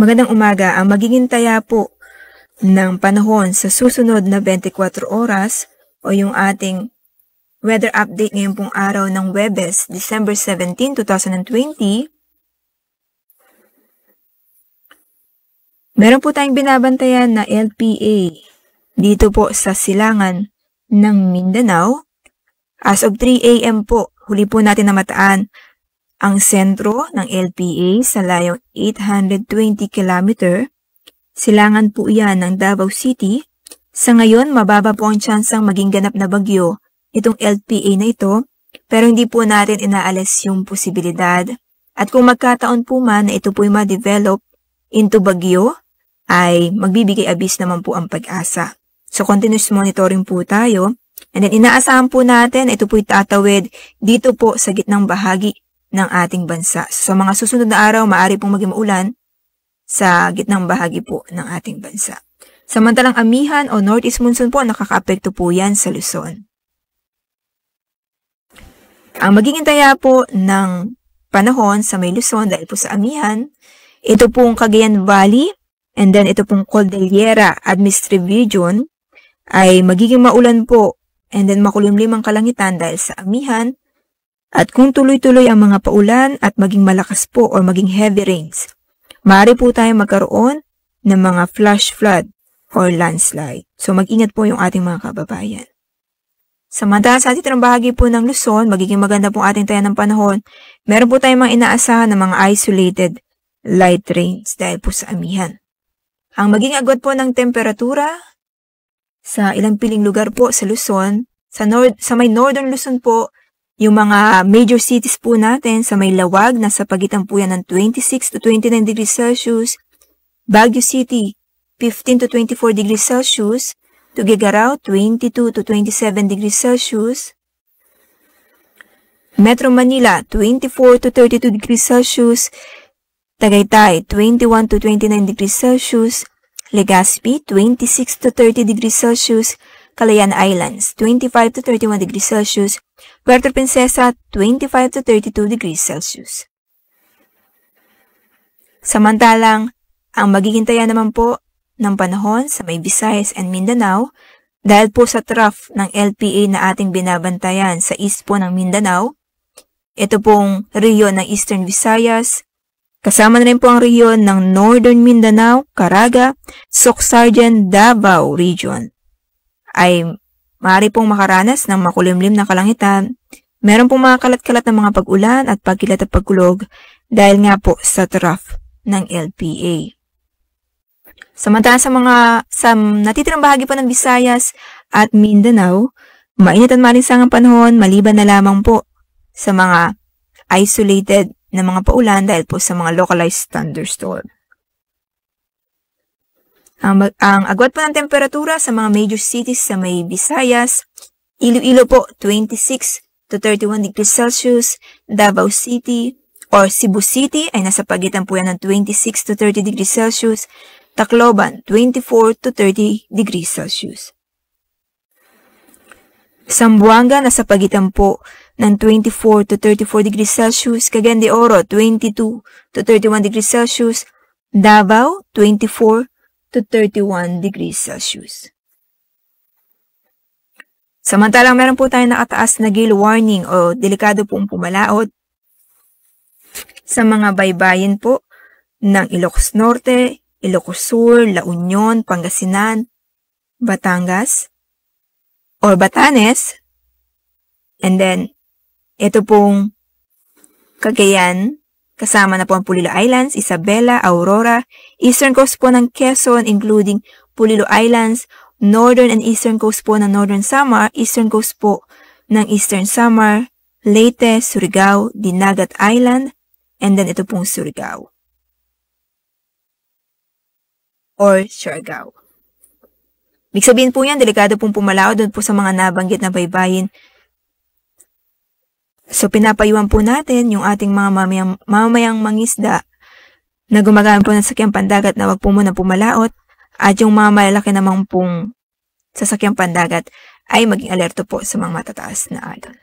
Magandang umaga ang magiging taya po ng panahon sa susunod na 24 oras o yung ating weather update ngayon pong araw ng Webes, December 17, 2020. Meron po tayong binabantayan na LPA dito po sa silangan ng Mindanao. As of 3 a.m. po, huli po natin namataan ang sentro ng LPA sa layong 820 km, silangan po iyan ng Davao City. Sa ngayon, mababa po ang tsansang maging ganap na bagyo itong LPA na ito, pero hindi po natin inaalis yung posibilidad. At kung magkataon po man na ito po'y ma-develop into bagyo, ay magbibigay abis naman po ang pag-asa. So continuous monitoring po tayo. And then inaasahan po natin ito po'y tatawid dito po sa gitnang bahagi ng ating bansa. sa mga susunod na araw, maaari pong maging maulan sa gitnang bahagi po ng ating bansa. Samantalang amihan o northeast monsoon po, nakakaapekto po yan sa Luzon. Ang magiging taya po ng panahon sa may Luzon dahil po sa amihan, ito pong Cagayan Valley and then ito pong Cordillera Administrative Region ay magiging maulan po and then makulimlim ang kalangitan dahil sa amihan at kung tuloy-tuloy ang mga paulan at maging malakas po o maging heavy rains, maaari po tayong magkaroon ng mga flash flood or landslide. So mag-ingat po yung ating mga kababayan. Samantala sa ating bahagi po ng Luzon, magiging maganda po ating tayo ng panahon. Meron po tayong mga inaasahan ng mga isolated light rains dahil po sa amihan. Ang maging agwat po ng temperatura sa ilang piling lugar po sa Luzon, sa, nord, sa may northern Luzon po, yung mga major cities po natin sa may lawag, nasa pagitan po yan ng 26 to 29 degrees Celsius. Baguio City, 15 to 24 degrees Celsius. Tuguegarao, 22 to 27 degrees Celsius. Metro Manila, 24 to 32 degrees Celsius. Tagaytay, 21 to 29 degrees Celsius. Legazpi, 26 to 30 degrees Celsius. Calayan Islands 25 to 31 degrees Celsius, Puerto Princesa 25 to 32 degrees Celsius. Samantalang, ang magigintayan naman po ng panahon sa may Visayas and Mindanao dahil po sa trough ng LPA na ating binabantayan sa east po ng Mindanao, ito pong rehiyon ng Eastern Visayas, kasama na rin po ang rehiyon ng Northern Mindanao, Caraga, Soksarjan, Davao Region ay maaari pong makaranas ng makulimlim na kalangitan. Meron pong mga kalat-kalat na mga pag-ulan at pagkilat at pagkulog dahil nga po sa trough ng LPA. Samantala sa mga sa natitirang bahagi pa ng Visayas at Mindanao, mainit at malinsang ang panahon maliban na lamang po sa mga isolated na mga paulan dahil po sa mga localized thunderstorm. Ang, ang agwat po ng temperatura sa mga major cities sa may Visayas, Iloilo po 26 to 31 degrees Celsius, Davao City or Cebu City ay nasa pagitan po yan ng 26 to 30 degrees Celsius, Tacloban 24 to 30 degrees Celsius. Sambuanga nasa pagitan po ng 24 to 34 degrees Celsius, Cagayan de Oro 22 to 31 degrees Celsius, Davao 24 to 31 degrees Celsius. Samantalang meron po tayong nakataas na gale warning o delikado pong pumalaot sa mga baybayin po ng Ilocos Norte, Ilocos Sur, La Union, Pangasinan, Batangas, or Batanes, and then ito pong Cagayan, Kasama na po ang Pulilo Islands, Isabela, Aurora, eastern coast po ng Quezon including Pulilo Islands, northern and eastern coast po ng Northern Samar, eastern coast po ng Eastern Samar, Leyte, Surigao, Dinagat Island, and then ito pong Surigao or Surigao. Ibig sabihin po yan, delikado pong pumalaw doon po sa mga nabanggit na baybayin So pinapayuan po natin yung ating mga mamayang, mamayang mangisda na gumagamit po ng sakyang pandagat na wag po muna pumalaot at yung mga malalaki namang pong sasakyang pandagat ay maging alerto po sa mga matataas na alon.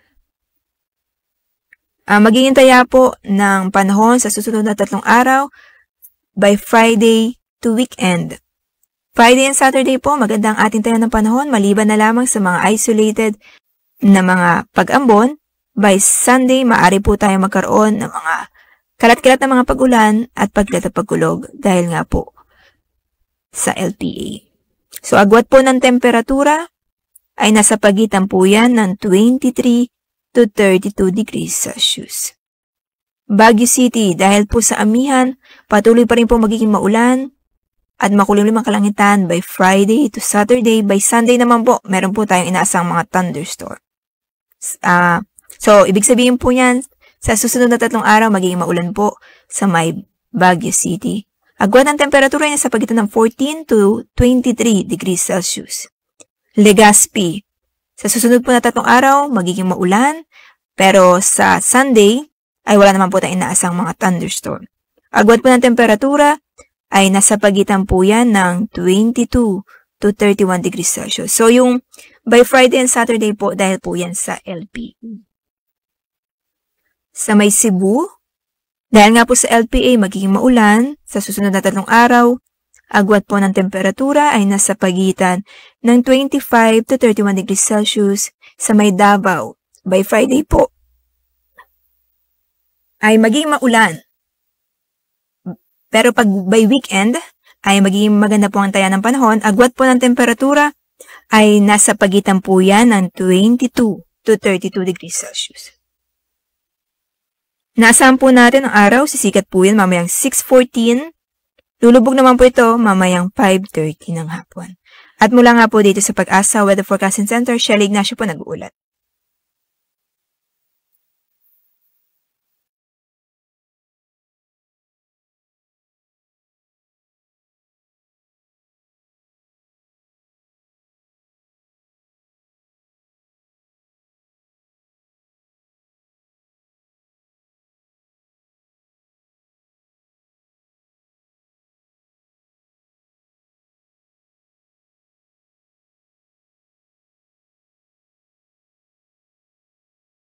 Uh, magiging po ng panahon sa susunod na tatlong araw by Friday to weekend. Friday and Saturday po, magandang ating tayo ng panahon maliban na lamang sa mga isolated na mga pag-ambon By Sunday, maari po tayo magkaroon ng mga kalat-kalat na mga pagulan at paglat dahil nga po sa LTA. So, agwat po ng temperatura ay nasa pagitan po yan ng 23 to 32 degrees Celsius. Baguio City, dahil po sa amihan, patuloy pa rin po magiging maulan at makulimlim ang kalangitan by Friday to Saturday. By Sunday naman po, meron po tayong inaasang mga thunderstorm. Uh, So, ibig sabihin po niyan, sa susunod na tatlong araw, magiging maulan po sa may Baguio City. Agwat ang temperatura niya sa pagitan ng 14 to 23 degrees Celsius. Legazpi. Sa susunod po na tatlong araw, magiging maulan, pero sa Sunday ay wala naman po tayong inaasang mga thunderstorm. Agwat po ng temperatura ay nasa pagitan po yan ng 22 to 31 degrees Celsius. So yung by Friday and Saturday po dahil po yan sa LP. E sa may Cebu. Dahil nga po sa LPA magiging maulan sa susunod na tatlong araw, agwat po ng temperatura ay nasa pagitan ng 25 to 31 degrees Celsius sa may Davao by Friday po ay magiging maulan. Pero pag by weekend ay magiging maganda po ang taya ng panahon, agwat po ng temperatura ay nasa pagitan po yan ng 22 to 32 degrees Celsius. Nasaan po natin ang araw? Sisikat po yan mamayang 6.14. Lulubog naman po ito mamayang 5.30 ng hapon. At mula nga po dito sa Pag-asa Weather Forecasting Center, Shelly Ignacio po nag-uulat.